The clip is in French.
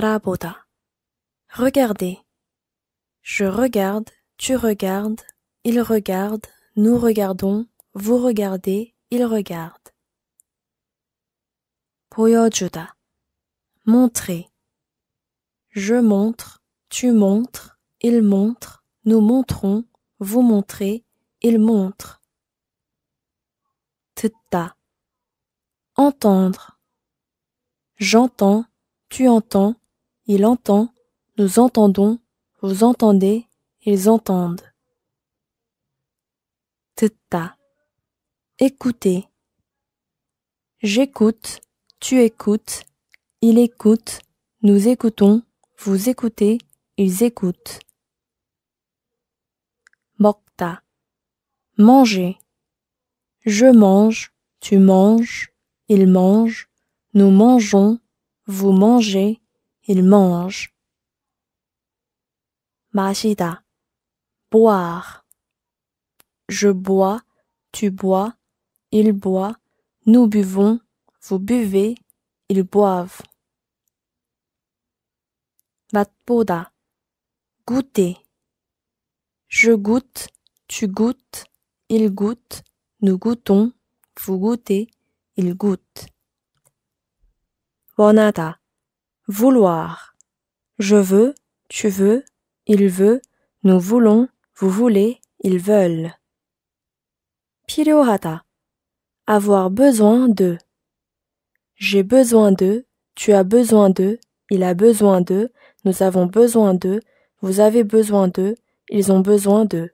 regardez regardez. Je regarde, tu regardes, il regarde, nous regardons, vous regardez, il regarde. 보여주다. Montrer. Je montre, tu montres, il montre, nous montrons, vous montrez, il montre. tta Entendre. J'entends, tu entends, il entend, nous entendons, vous entendez, ils entendent. TTA Écoutez. J'écoute, tu écoutes, il écoute, nous écoutons, vous écoutez, ils écoutent. Mokta. Manger. Je mange, tu manges, il mange, nous mangeons, vous mangez, il mange. Majida boire. Je bois, tu bois, il boit, nous buvons, vous buvez, ils boivent. Matboda. goûter. Je goûte, tu goûtes, il goûte, nous goûtons, vous goûtez, il goûte. Vouloir. Je veux, tu veux, il veut, nous voulons, vous voulez, ils veulent. 필요하다. Avoir besoin de. J'ai besoin de, tu as besoin de, il a besoin de, nous avons besoin de, vous avez besoin de, ils ont besoin de.